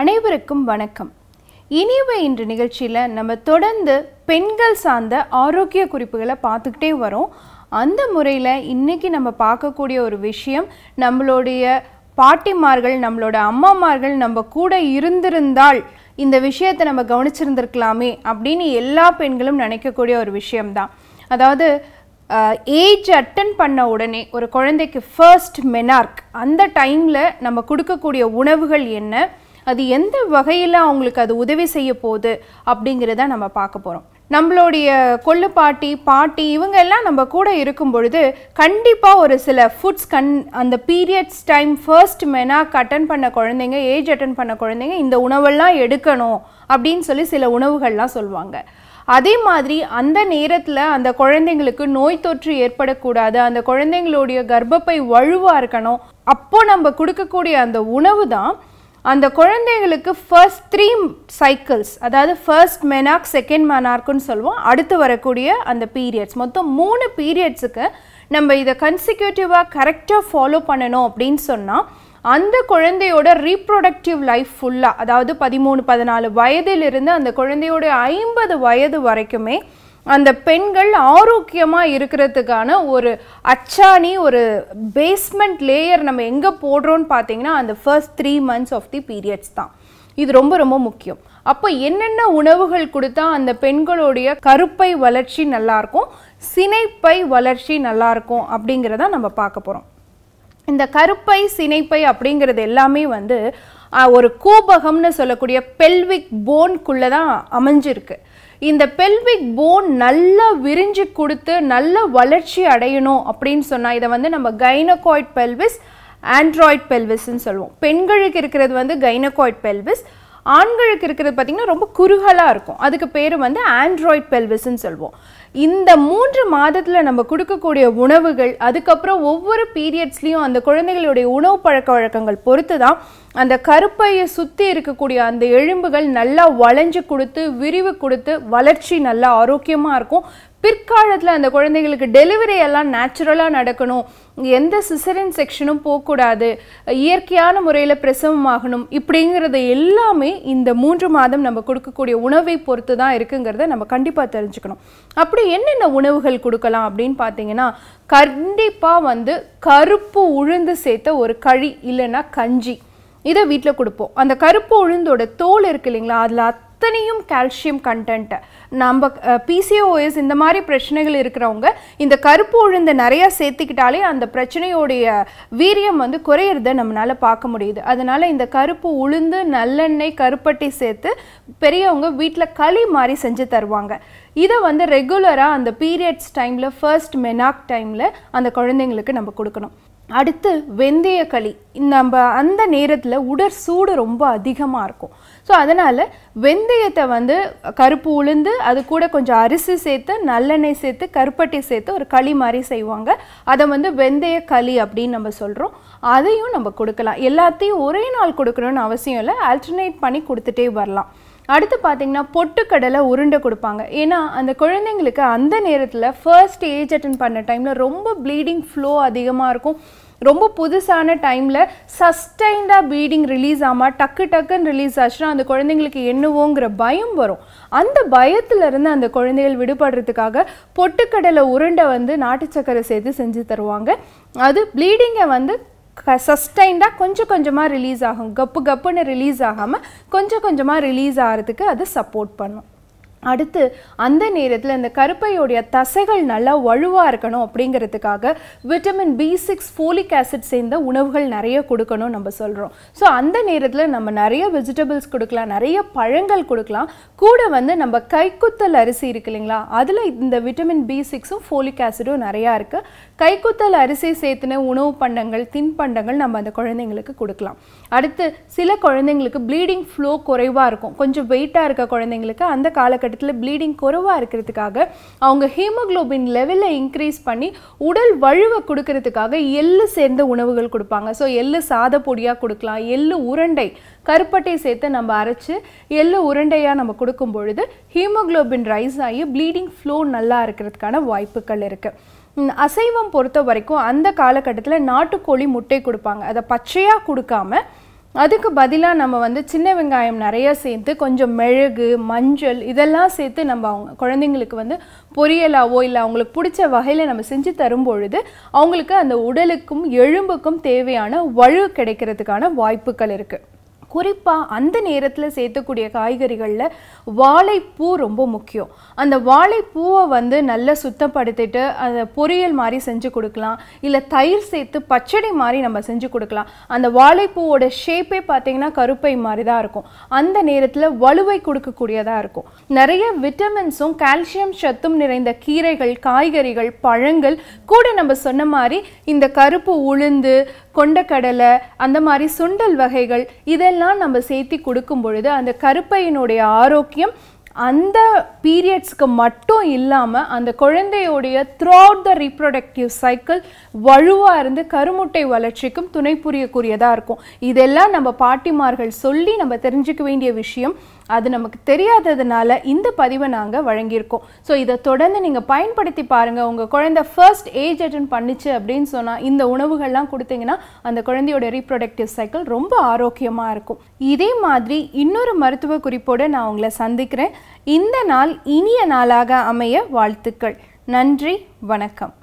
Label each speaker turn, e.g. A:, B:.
A: அனைவருக்கும் வணக்கம் இனியவை இன்று நிகழ்ச்சியில் நம்ம தொடர்ந்து பெண்கள் சார்ந்த ஆரோக்கிய குறிப்புகளை பார்த்துக்கிட்டே வரோம் அந்த முறையில் இன்றைக்கி நம்ம பார்க்கக்கூடிய ஒரு விஷயம் நம்மளுடைய பாட்டிமார்கள் நம்மளோட அம்மாமார்கள் நம்ம கூட இருந்திருந்தால் இந்த விஷயத்தை நம்ம கவனிச்சிருந்திருக்கலாமே அப்படின்னு எல்லா பெண்களும் நினைக்கக்கூடிய ஒரு விஷயம்தான் அதாவது ஏஜ் அட்டன் பண்ண உடனே ஒரு குழந்தைக்கு ஃபர்ஸ்ட் மெனார்க் அந்த டைமில் நம்ம கொடுக்கக்கூடிய உணவுகள் என்ன அது எந்த வகையில் அவங்களுக்கு அது உதவி செய்ய போகுது அப்படிங்கிறத நம்ம பார்க்க போகிறோம் நம்மளுடைய கொள்ளு பாட்டி பாட்டி இவங்க எல்லாம் நம்ம கூட இருக்கும் பொழுது கண்டிப்பாக ஒரு சில ஃபுட்ஸ் கண் அந்த பீரியட்ஸ் டைம் ஃபர்ஸ்ட் மெனாக் அட்டன் பண்ண குழந்தைங்க ஏஜ் அட்டன் பண்ண குழந்தைங்க இந்த உணவெல்லாம் எடுக்கணும் அப்படின்னு சொல்லி சில உணவுகள்லாம் சொல்லுவாங்க அதே மாதிரி அந்த நேரத்தில் அந்த குழந்தைங்களுக்கு நோய் தொற்று ஏற்படக்கூடாது அந்த குழந்தைங்களுடைய கர்ப்பப்பை வலுவாக இருக்கணும் அப்போது நம்ம கொடுக்கக்கூடிய அந்த உணவு தான் அந்த குழந்தைகளுக்கு ஃபர்ஸ்ட் த்ரீ சைக்கிள்ஸ் அதாவது ஃபர்ஸ்ட் மெனாக் செகண்ட் மெனாக்குன்னு சொல்லுவோம் அடுத்து வரக்கூடிய அந்த பீரியட்ஸ் மொத்தம் மூணு பீரியட்ஸுக்கு நம்ம இதை கன்சிக்யூட்டிவாக கரெக்டாக ஃபாலோ பண்ணணும் அப்படின்னு சொன்னால் அந்த குழந்தையோட ரீப்ரொடக்டிவ் லைஃப் ஃபுல்லாக அதாவது பதிமூணு பதினாலு வயதிலிருந்து அந்த குழந்தையோட ஐம்பது வயது வரைக்குமே அந்த பெண்கள் ஆரோக்கியமாக இருக்கிறதுக்கான ஒரு அச்சாணி ஒரு பேஸ்மெண்ட் லேயர் நம்ம எங்கே போடுறோன்னு பார்த்தீங்கன்னா அந்த first three months of the periods தான் இது ரொம்ப ரொம்ப முக்கியம் அப்போ என்னென்ன உணவுகள் கொடுத்தா அந்த பெண்களுடைய கருப்பை வளர்ச்சி நல்லாயிருக்கும் சினைப்பை வளர்ச்சி நல்லாயிருக்கும் அப்படிங்கிறத நம்ம பார்க்க போகிறோம் இந்த கருப்பை சினைப்பை அப்படிங்கிறது எல்லாமே வந்து ஒரு கூபகம்னு சொல்லக்கூடிய பெல்விக் போன்குள்ளே தான் அமைஞ்சிருக்கு இந்த பெல்விக் போன் நல்லா விரிஞ்சு கொடுத்து நல்ல வளர்ச்சி அடையணும் அப்படின்னு சொன்னால் இதை வந்து நம்ம கைனகாய்ட் பெல்விஸ் ஆண்ட்ராய்ட் பெல்விஸ்ன்னு சொல்லுவோம் பெண்களுக்கு இருக்கிறது வந்து கைனகாய்ட் பெல்விஸ் ஆண்களுக்கு இருக்கிறது பார்த்திங்கன்னா ரொம்ப குறுகலாக இருக்கும் அதுக்கு பேர் வந்து ஆண்ட்ராய்ட் பெல்விஸ்ன்னு சொல்லுவோம் இந்த மூன்று மாதத்தில் நம்ம கொடுக்கக்கூடிய உணவுகள் அதுக்கப்புறம் ஒவ்வொரு பீரியட்ஸ்லேயும் அந்த குழந்தைகளுடைய உணவு பழக்க வழக்கங்கள் பொறுத்து தான் அந்த கருப்பையை சுற்றி இருக்கக்கூடிய அந்த எலும்புகள் நல்லா வளைஞ்சு கொடுத்து விரிவு கொடுத்து வளர்ச்சி நல்லா ஆரோக்கியமாக இருக்கும் பிற்காலத்தில் அந்த குழந்தைகளுக்கு டெலிவரி எல்லாம் நேச்சுரலாக நடக்கணும் எந்த சிசரின் செக்ஷனும் போகக்கூடாது இயற்கையான முறையில் பிரசவம் ஆகணும் இப்படிங்கிறது எல்லாமே இந்த மூன்று மாதம் நம்ம கொடுக்கக்கூடிய உணவை பொறுத்து தான் இருக்குங்கிறத நம்ம கண்டிப்பாக தெரிஞ்சுக்கணும் அப்படி என்னென்ன உணவுகள் கொடுக்கலாம் அப்படின்னு பார்த்தீங்கன்னா கண்டிப்பாக வந்து கருப்பு உளுந்து சேர்த்த ஒரு கழி இல்லைன்னா கஞ்சி இதை வீட்டில் கொடுப்போம் அந்த கருப்பு உளுந்தோட தோல் இருக்குது இல்லைங்களா அதில் அத்தனையும் கால்சியம் கண்டென்ட்டை நம்ம பிசிஓஎஸ் இந்த மாதிரி பிரச்சனைகள் இருக்கிறவங்க இந்த கருப்பு உளுந்தை நிறையா சேர்த்துக்கிட்டாலே அந்த பிரச்சனையோடைய வீரியம் வந்து குறையிறத நம்மளால் பார்க்க முடியுது அதனால் இந்த கருப்பு உளுந்து நல்லெண்ணெய் கருப்பட்டி சேர்த்து பெரியவங்க வீட்டில் களி மாதிரி செஞ்சு தருவாங்க இதை வந்து ரெகுலராக அந்த பீரியட்ஸ் டைமில் ஃபர்ஸ்ட் மெனாக் டைமில் அந்த குழந்தைங்களுக்கு நம்ம கொடுக்கணும் அடுத்து வெந்தய களி நம்ம அந்த நேரத்தில் உடற் சூடு ரொம்ப அதிகமாக இருக்கும் ஸோ அதனால் வெந்தயத்தை வந்து கருப்பு உளுந்து அது கூட கொஞ்சம் அரிசி சேர்த்து நல்லெண்ணெய் சேர்த்து கருப்பட்டி சேர்த்து ஒரு களி மாதிரி செய்வாங்க அதை வந்து வெந்தய களி அப்படின்னு நம்ம சொல்கிறோம் அதையும் நம்ம கொடுக்கலாம் எல்லாத்தையும் ஒரே நாள் கொடுக்கணும்னு அவசியம் இல்லை ஆல்டர்னேட் பண்ணி கொடுத்துட்டே வரலாம் அடுத்து பார்த்தீங்கன்னா பொட்டுக்கடலை உருண்டை கொடுப்பாங்க ஏன்னா அந்த குழந்தைங்களுக்கு அந்த நேரத்தில் ஃபர்ஸ்ட் ஏஜ் அட்டன் பண்ண டைமில் ரொம்ப ப்ளீடிங் ஃப்ளோ அதிகமாக இருக்கும் ரொம்ப புதுசான டைமில் சஸ்டைண்டாக ப்ளீடிங் ரிலீஸ் ஆகாமல் டக்கு டக்குன்னு ரிலீஸ் ஆச்சுன்னா அந்த குழந்தைங்களுக்கு என்னவோங்கிற பயம் வரும் அந்த பயத்துலேருந்து அந்த குழந்தைகள் விடுபடுறதுக்காக பொட்டுக்கடலை உருண்டை வந்து நாட்டு சக்கரை சேர்த்து செஞ்சு தருவாங்க அது ப்ளீடிங்கை வந்து சஸ்டைண்டாக கொஞ்சம் கொஞ்சமாக ரிலீஸ் ஆகும் கப்பு கப்புன்னு ரிலீஸ் ஆகாமல் கொஞ்சம் கொஞ்சமாக ரிலீஸ் ஆகிறதுக்கு அது சப்போர்ட் பண்ணும் அடுத்து அந்த நேரத்தில் இந்த கருப்பையுடைய தசைகள் நல்லா வலுவாக இருக்கணும் அப்படிங்கிறதுக்காக vitamin B six folic acid சேர்ந்த உணவுகள் நிறைய கொடுக்கணும் நம்ம சொல்கிறோம் ஸோ அந்த நேரத்தில் நம்ம நிறைய வெஜிடபிள்ஸ் கொடுக்கலாம் நிறைய பழங்கள் கொடுக்கலாம் கூட வந்து நம்ம கைக்குத்தல் அரிசி இருக்கு இல்லைங்களா அதில் இந்த விட்டமின் பி சிக்ஸும் ஃபோலிக் ஆசிடும் நிறையா இருக்குது கைக்குத்தல் அரிசி சேர்த்துன உணவு பண்டங்கள் தின்பண்டங்கள் நம்ம அந்த குழந்தைங்களுக்கு கொடுக்கலாம் அடுத்து சில குழந்தைங்களுக்கு ப்ளீடிங் ஃப்ளோ குறைவாக இருக்கும் கொஞ்சம் வெயிட்டாக இருக்க குழந்தைங்களுக்கு அந்த காலகட்டத்தில் ப்ளீடிங் குறைவாக இருக்கிறதுக்காக அவங்க ஹீமோக்ளோபின் லெவலை இன்க்ரீஸ் பண்ணி உடல் வலுவை கொடுக்கறதுக்காக எள்ளு சேர்ந்த உணவுகள் கொடுப்பாங்க ஸோ எள்ளு சாத பொடியாக கொடுக்கலாம் எள்ளு உருண்டை கருப்பட்டை சேர்த்து நம்ம அரைச்சி எள்ளு உருண்டையாக நம்ம கொடுக்கும் பொழுது ஹீமோக்ளோபின் ரைஸ் ஆகி ப்ளீடிங் ஃப்ளோ நல்லா இருக்கிறதுக்கான வாய்ப்புகள் இருக்குது அசைவம் பொறுத்த வரைக்கும் அந்த காலகட்டத்தில் நாட்டுக்கோழி முட்டை கொடுப்பாங்க அதை பச்சையாக கொடுக்காம அதுக்கு பதிலாக நம்ம வந்து சின்ன வெங்காயம் நிறைய சேர்த்து கொஞ்சம் மிளகு மஞ்சள் இதெல்லாம் சேர்த்து நம்ம அவங்க குழந்தைங்களுக்கு வந்து பொரியலாவோ இல்லை அவங்களுக்கு பிடிச்ச வகையில் நம்ம செஞ்சு தரும் பொழுது அவங்களுக்கு அந்த உடலுக்கும் எலும்புக்கும் தேவையான வலு கிடைக்கிறதுக்கான வாய்ப்புகள் இருக்குது குறிப்பாக அந்த நேரத்தில் சேர்த்தக்கூடிய காய்கறிகளில் வாழைப்பூ ரொம்ப முக்கியம் அந்த வாழைப்பூவை வந்து நல்லா சுத்தப்படுத்திட்டு அதை பொரியல் மாதிரி செஞ்சு கொடுக்கலாம் இல்லை தயிர் சேர்த்து பச்சடி மாதிரி நம்ம செஞ்சு கொடுக்கலாம் அந்த வாழைப்பூவோட ஷேப்பே பார்த்தீங்கன்னா கருப்பை மாதிரி தான் இருக்கும் அந்த நேரத்தில் வலுவை கொடுக்கக்கூடியதாக இருக்கும் நிறைய விட்டமின்ஸும் கால்சியம் சத்தும் நிறைந்த கீரைகள் காய்கறிகள் பழங்கள் கூட நம்ம சொன்ன மாதிரி இந்த கருப்பு உளுந்து கொண்டக்கடலை அந்த மாதிரி சுண்டல் வகைகள் இதெல்லாம் நம்ம சேர்த்தி கொடுக்கும் பொழுது அந்த கருப்பையினுடைய ஆரோக்கியம் அந்த பீரியட்ஸ்க்கு மட்டும் இல்லாமல் அந்த குழந்தையோடைய throughout the reproductive cycle வலுவாக இருந்து கருமுட்டை வளர்ச்சிக்கும் துணை புரியக்கூடியதாக இருக்கும் இதெல்லாம் நம்ம பாட்டிமார்கள் சொல்லி நம்ம தெரிஞ்சுக்க வேண்டிய விஷயம் அது நமக்கு தெரியாததுனால இந்த பதிவை நாங்கள் வழங்கியிருக்கோம் ஸோ இதை தொடர்ந்து நீங்கள் பயன்படுத்தி பாருங்கள் உங்கள் குழந்தை ஃபர்ஸ்ட் ஏஜ் அட்டன் பண்ணிச்சு அப்படின்னு சொன்னால் இந்த உணவுகள்லாம் கொடுத்தீங்கன்னா அந்த குழந்தையோட ரீப்ரொடக்டிவ் சைக்கிள் ரொம்ப ஆரோக்கியமாக இருக்கும் இதே மாதிரி இன்னொரு மருத்துவ குறிப்போடு நான் உங்களை சந்திக்கிறேன் இந்த நாள் இனிய நாளாக அமைய வாழ்த்துக்கள் நன்றி வணக்கம்